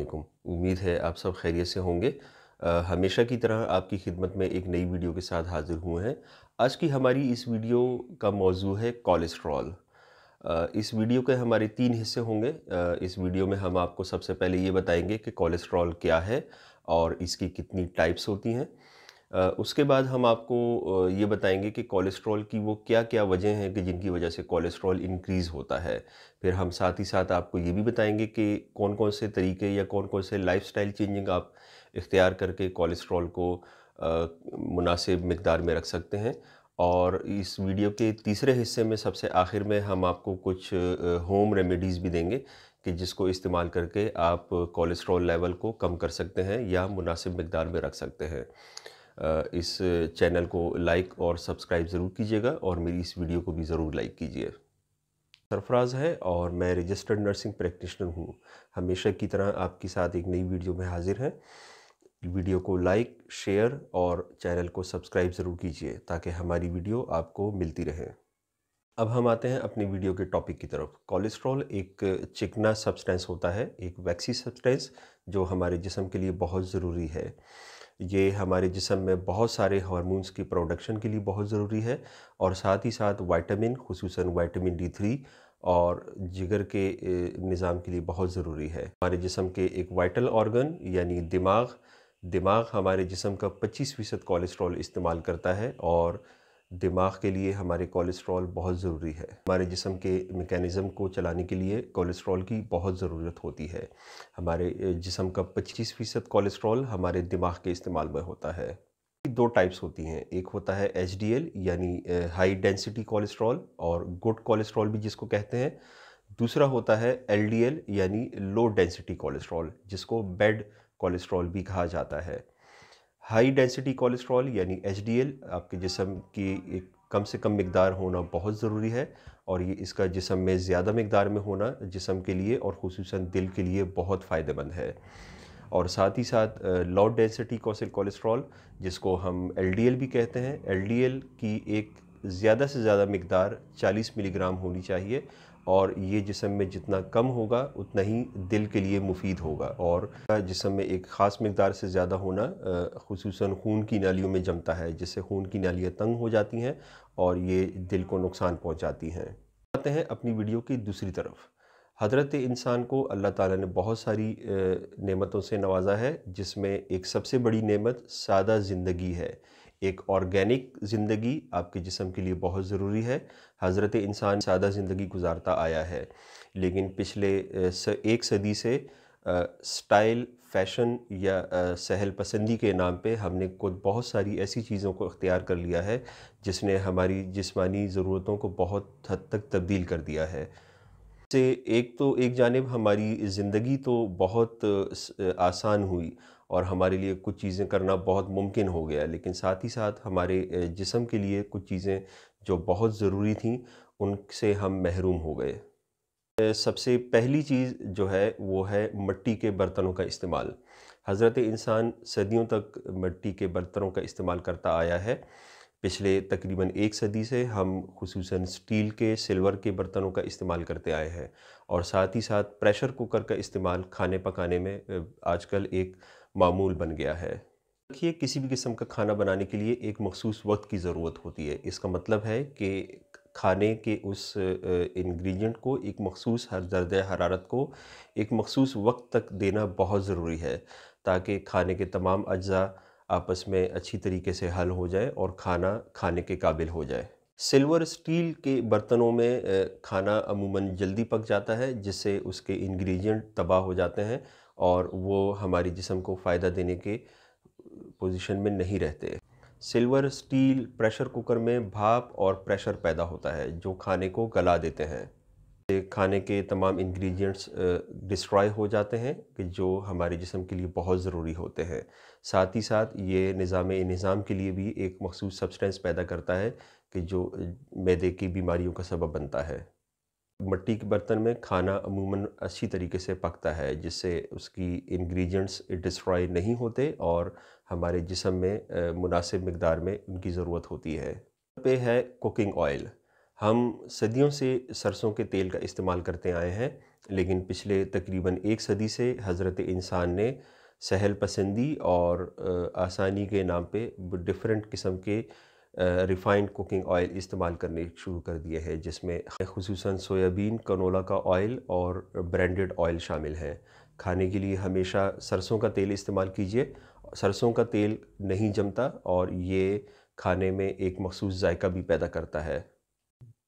उम्मीद है आप सब खैरियत से होंगे आ, हमेशा की तरह आपकी खिदमत में एक नई वीडियो के साथ हाज़िर हुए हैं आज की हमारी इस वीडियो का मौजू है कोलेस्ट्रॉल इस वीडियो के हमारे तीन हिस्से होंगे इस वीडियो में हम आपको सबसे पहले ये बताएंगे कि कोलेस्ट्रॉल क्या है और इसकी कितनी टाइप्स होती हैं उसके बाद हम आपको ये बताएंगे कि कोलेस्ट्रॉल की वो क्या क्या वजह हैं कि जिनकी वजह से कोलेस्ट्रॉल इंक्रीज़ होता है फिर हम साथ ही साथ आपको ये भी बताएंगे कि कौन कौन से तरीके या कौन कौन से लाइफस्टाइल चेंजिंग आप इख्तियार करके कोलेस्ट्रॉल को मुनासिब मकदार में रख सकते हैं और इस वीडियो के तीसरे हिस्से में सबसे आखिर में हम आपको कुछ होम रेमेडीज़ भी देंगे कि जिसको इस्तेमाल करके आप कोलेस्ट्रॉल लेवल को कम कर सकते हैं या मुनासिब मकदार में रख सकते हैं इस चैनल को लाइक और सब्सक्राइब ज़रूर कीजिएगा और मेरी इस वीडियो को भी ज़रूर लाइक कीजिए सरफराज है और मैं रजिस्टर्ड नर्सिंग प्रैक्टिशनर हूँ हमेशा की तरह आपके साथ एक नई वीडियो में हाजिर हैं वीडियो को लाइक शेयर और चैनल को सब्सक्राइब ज़रूर कीजिए ताकि हमारी वीडियो आपको मिलती रहे अब हम आते हैं अपनी वीडियो के टॉपिक की तरफ कोलेस्ट्रॉल एक चिकना सब्सटेंस होता है एक वैक्सी सब्सटेंस जो हमारे जिसम के लिए बहुत ज़रूरी है ये हमारे जिसम में बहुत सारे हार्मोन्स की प्रोडक्शन के लिए बहुत ज़रूरी है और साथ ही साथ वाइटामिन खसूस वाइटामिन डी थ्री और जिगर के निज़ाम के लिए बहुत ज़रूरी है हमारे जिसम के एक वाइटल ऑर्गन यानी दिमाग दिमाग हमारे जिसम का 25 फ़ीसद कोलेस्ट्रॉल इस्तेमाल करता है और दिमाग के लिए हमारे कोलेस्ट्रॉल बहुत ज़रूरी है हमारे जिसम के मेकेनिज़म को चलाने के लिए कोलेस्ट्रॉल की बहुत ज़रूरत होती है हमारे जिसम का 25 फ़ीसद कोलेस्ट्रॉल हमारे दिमाग के इस्तेमाल में होता है दो टाइप्स होती हैं एक होता है एच यानी हाई डेंसिटी कोलेस्ट्रॉल और गुड कोलेस्ट्रॉल भी जिसको कहते हैं दूसरा होता है एल यानी लो डेंसिटी कोलेस्ट्रॉल जिसको बेड कोलेस्ट्रॉल भी कहा जाता है हाई डेंसिटी कोलेस्ट्रॉल यानी एच आपके जिसम की एक कम से कम मकदार होना बहुत ज़रूरी है और ये इसका जिसम में ज़्यादा मकदार में होना जिसम के लिए और खसूस दिल के लिए बहुत फ़ायदेमंद है और साथ ही साथ लो डेंसिटी कौसल कोलेस्ट्रॉल जिसको हम एल भी कहते हैं एल की एक ज़्यादा से ज़्यादा मकदार 40 मिलीग्राम होनी चाहिए और ये जिसम में जितना कम होगा उतना ही दिल के लिए मुफीद होगा और जिसम में एक ख़ास मकदार से ज़्यादा होना खसूस खून की नालियों में जमता है जिससे खून की नालियाँ तंग हो जाती हैं और ये दिल को नुकसान पहुँचाती हैं आते हैं अपनी वीडियो की दूसरी तरफ हजरत इंसान को अल्लाह ताला ने बहुत सारी नेमतों से नवाजा है जिसमें एक सबसे बड़ी नेमत सादा ज़िंदगी है एक ऑर्गेनिक ज़िंदगी आपके जिसम के लिए बहुत ज़रूरी है हज़रत इंसान सादा ज़िंदगी गुजारता आया है लेकिन पिछले एक सदी से स्टाइल फैशन या सहल पसंदी के नाम पे हमने खुद बहुत सारी ऐसी चीज़ों को अख्तियार कर लिया है जिसने हमारी जिस्मानी ज़रूरतों को बहुत हद तक तब्दील कर दिया है से एक तो एक जानब हमारी ज़िंदगी तो बहुत आसान हुई और हमारे लिए कुछ चीज़ें करना बहुत मुमकिन हो गया लेकिन साथ ही साथ हमारे जिसम के लिए कुछ चीज़ें जो बहुत ज़रूरी थी उनसे हम महरूम हो गए सबसे पहली चीज़ जो है वो है मिट्टी के बर्तनों का इस्तेमाल हज़रत इंसान सदियों तक मिट्टी के बर्तनों का इस्तेमाल करता आया है पिछले तकरीबन एक सदी से हम खसूस स्टील के सिल्वर के बर्तनों का इस्तेमाल करते आए हैं और साथ ही साथ प्रेशर कुकर का इस्तेमाल खाने पकाने में आजकल एक मामूल बन गया है देखिए किसी भी किस्म का खाना बनाने के लिए एक मखसूस वक्त की ज़रूरत होती है इसका मतलब है कि खाने के उस इंग्रेडिएंट को एक मखसूस हर दर्द हरारत को एक मखसूस वक्त तक देना बहुत ज़रूरी है ताकि खाने के तमाम अज्जा आपस में अच्छी तरीके से हल हो जाए और खाना खाने के काबिल हो जाए सिल्वर स्टील के बर्तनों में खाना अमूमन जल्दी पक जाता है जिससे उसके इंग्रेडिएंट तबाह हो जाते हैं और वो हमारे जिसम को फ़ायदा देने के पोजीशन में नहीं रहते सिल्वर स्टील प्रेशर कुकर में भाप और प्रेशर पैदा होता है जो खाने को गला देते हैं खाने के तमाम इंग्रेडिएंट्स डिस्ट्रॉय हो जाते हैं कि जो हमारे जिसम के लिए बहुत ज़रूरी होते हैं साथ ही साथ ये निज़ाम निज़ाम के लिए भी एक मखसूस सब्सटेंस पैदा करता है कि जो मैदे की बीमारियों का सबब बनता है मिट्टी के बर्तन में खाना अमूमन अच्छी तरीके से पकता है जिससे उसकी इंग्रेडिएंट्स डिस्ट्रॉय नहीं होते और हमारे जिसम में मुनासिब मकदार में उनकी ज़रूरत होती है पे है कुकिंग ऑयल हम सदियों से सरसों के तेल का इस्तेमाल करते आए हैं लेकिन पिछले तकरीबन एक सदी से हज़रत इंसान ने सहल पसंदी और आसानी के नाम पे डिफरेंट किस्म के रिफ़ाइंड कुकिंग ऑयल इस्तेमाल करने शुरू कर दिए हैं जिसमें खसूस सोयाबीन कनोला का ऑयल और ब्रांडेड ऑयल शामिल हैं खाने के लिए हमेशा सरसों का तेल इस्तेमाल कीजिए सरसों का तेल नहीं जमता और ये खाने में एक मखसूस जायका भी पैदा करता है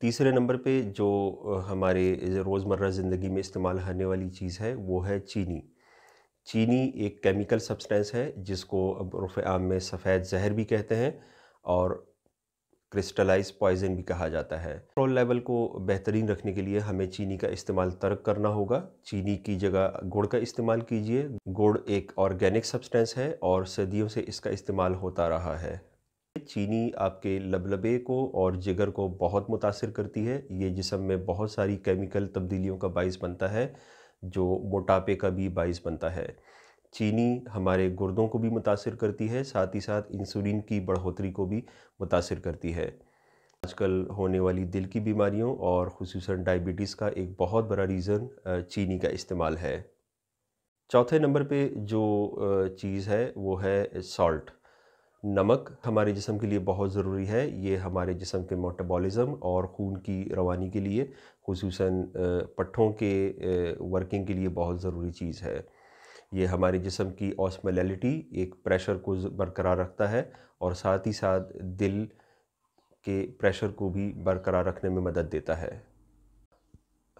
तीसरे नंबर पे जो हमारे रोज़मर्रा ज़िंदगी में इस्तेमाल होने वाली चीज़ है वो है चीनी चीनी एक केमिकल सब्सटेंस है जिसको अब रुफ़ आम में सफ़ेद जहर भी कहते हैं और क्रिस्टलाइज पॉइजन भी कहा जाता है कंट्रोल लेवल को बेहतरीन रखने के लिए हमें चीनी का इस्तेमाल तर्क करना होगा चीनी की जगह गुड़ का इस्तेमाल कीजिए गुड़ एक ऑर्गेनिक सब्सटेंस है और सदियों से इसका इस्तेमाल होता रहा है चीनी आपके लबलबे को और जिगर को बहुत मुतासर करती है ये जिसम में बहुत सारी केमिकल तब्दीलियों का बायस बनता है जो मोटापे का भी बायस बनता है चीनी हमारे गुर्दों को भी मुतासर करती है साथ ही साथ इंसुलिन की बढ़ोतरी को भी मुतासर करती है आजकल होने वाली दिल की बीमारियों और खसूस डायबिटीज़ का एक बहुत बड़ा रीज़न चीनी का इस्तेमाल है चौथे नंबर पे जो चीज़ है वो है सॉल्ट नमक हमारे जिसम के लिए बहुत ज़रूरी है ये हमारे जिसम के मेटाबॉलिज़म और खून की रवानी के लिए खसूस पट्ठों के वर्किंग के लिए बहुत ज़रूरी चीज़ है ये हमारे जिसम की ऑस्मेलिटी एक प्रेशर को बरकरार रखता है और साथ ही साथ दिल के प्रेशर को भी बरकरार रखने में मदद देता है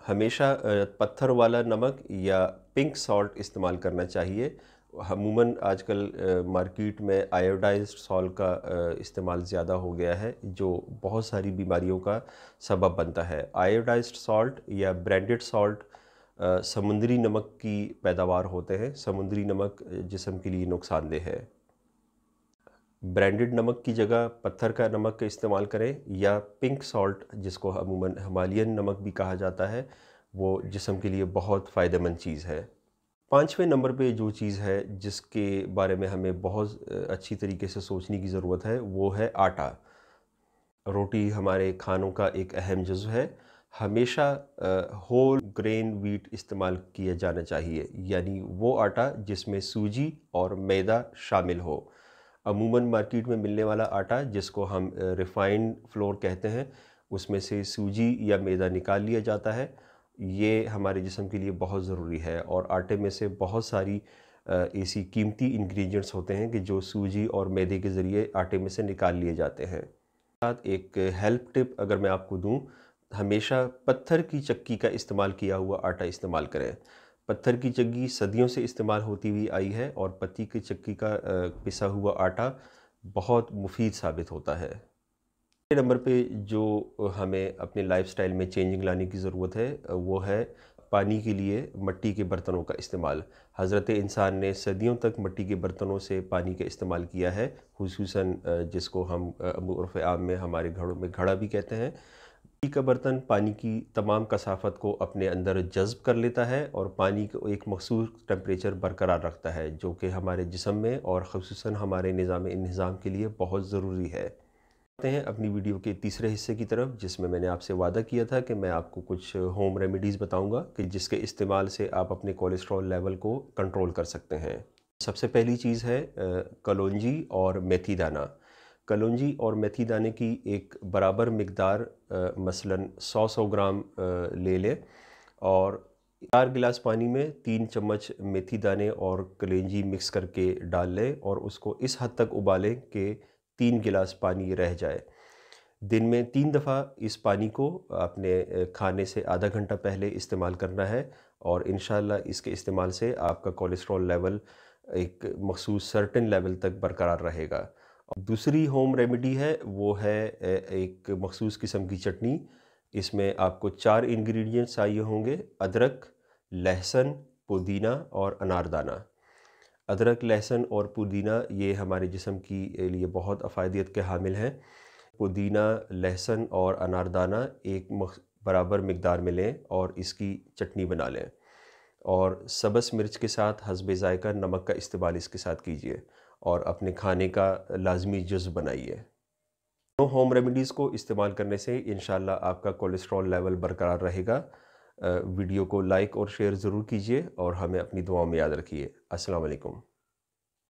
हमेशा पत्थर वाला नमक या पिंक सॉल्ट इस्तेमाल करना चाहिए अमूमन आजकल मार्केट में आयोडाइज सॉल्ट का इस्तेमाल ज़्यादा हो गया है जो बहुत सारी बीमारियों का सबब बनता है आयोडाइज सॉल्ट या ब्रांडेड सॉल्ट समुद्री नमक की पैदावार होते हैं समुद्री नमक जिसम के लिए नुकसानदेह है ब्रांडेड नमक की जगह पत्थर का नमक का इस्तेमाल करें या पिंक सॉल्ट जिसको अमूमन हमालियन नमक भी कहा जाता है वो जिसम के लिए बहुत फ़ायदेमंद चीज़ है पाँचवें नंबर पे जो चीज़ है जिसके बारे में हमें बहुत अच्छी तरीके से सोचने की ज़रूरत है वो है आटा रोटी हमारे खानों का एक अहम जज्व है हमेशा होल ग्रेन वीट इस्तेमाल किया जाना चाहिए यानी वो आटा जिसमें सूजी और मैदा शामिल हो अमूमन मार्केट में मिलने वाला आटा जिसको हम रिफ़ाइंड फ्लोर कहते हैं उसमें से सूजी या मैदा निकाल लिया जाता है ये हमारे जिसम के लिए बहुत ज़रूरी है और आटे में से बहुत सारी ऐसी कीमती इंग्रेडिएंट्स होते हैं कि जो सूजी और मैदे के ज़रिए आटे में से निकाल लिए जाते हैं साथ एक हेल्प टिप अगर मैं आपको दूँ हमेशा पत्थर की चक्की का इस्तेमाल किया हुआ आटा इस्तेमाल करें पत्थर की चक्की सदियों से इस्तेमाल होती हुई आई है और पत्ती की चक्की का पिसा हुआ आटा बहुत मुफीद साबित होता है नंबर पे जो हमें अपने लाइफस्टाइल में चेंजिंग लाने की ज़रूरत है वो है पानी के लिए मट्टी के बर्तनों का इस्तेमाल हज़रत इंसान ने सदियों तक मट्टी के बर्तनों से पानी का इस्तेमाल किया है खूस जिसको हम अबूरफ़ आम में हमारे घरों में घड़ा भी कहते हैं मिट्टी का बर्तन पानी की तमाम कसाफत को अपने अंदर जज्ब कर लेता है और पानी को एक मखसूस टेम्परेचर बरकरार रखता है जो कि हमारे जिसम में और खसूस हमारे निज़ाम इन्हज़ाम के लिए बहुत ज़रूरी है आते हैं अपनी वीडियो के तीसरे हिस्से की तरफ जिसमें मैंने आपसे वादा किया था कि मैं आपको कुछ होम रेमेडीज़ बताऊँगा कि जिसके इस्तेमाल से आप अपने कोलेस्ट्रॉल लेवल को कंट्रोल कर सकते हैं सबसे पहली चीज़ है कलौजी और मेथी दाना कलौजी और मेथी दाने की एक बराबर मकदार मसलन 100 सौ ग्राम ले लें और चार गिलास पानी में तीन चम्मच मेथी दाने और कलेंजी मिक्स करके डाल लें और उसको इस हद तक उबालें कि तीन गिलास पानी रह जाए दिन में तीन दफ़ा इस पानी को आपने खाने से आधा घंटा पहले इस्तेमाल करना है और इन इसके इस्तेमाल से आपका कोलेस्ट्रॉल लेवल एक मखसूस सर्टन लेवल तक बरकरार रहेगा दूसरी होम रेमेडी है वो है एक मखसूस किस्म की चटनी इसमें आपको चार इंग्रेडिएंट्स चाहिए होंगे अदरक लहसन पुदीना और अनारदाना अदरक लहसन और पुदीना ये हमारे जिसम की लिए बहुत अफायदियत के हामिल हैं पुदीना लहसन और अनारदाना एक बराबर मकदार में लें और इसकी चटनी बना लें और सब्ज़ मिर्च के साथ हसबे ज़ायका नमक का इस्तेमाल इसके साथ कीजिए और अपने खाने का लाजमी जुज बनाइए तो होम रेमेडीज़ को इस्तेमाल करने से इन आपका कोलेस्ट्रॉल लेवल बरकरार रहेगा वीडियो को लाइक और शेयर ज़रूर कीजिए और हमें अपनी दुआओं में याद रखिए अस्सलाम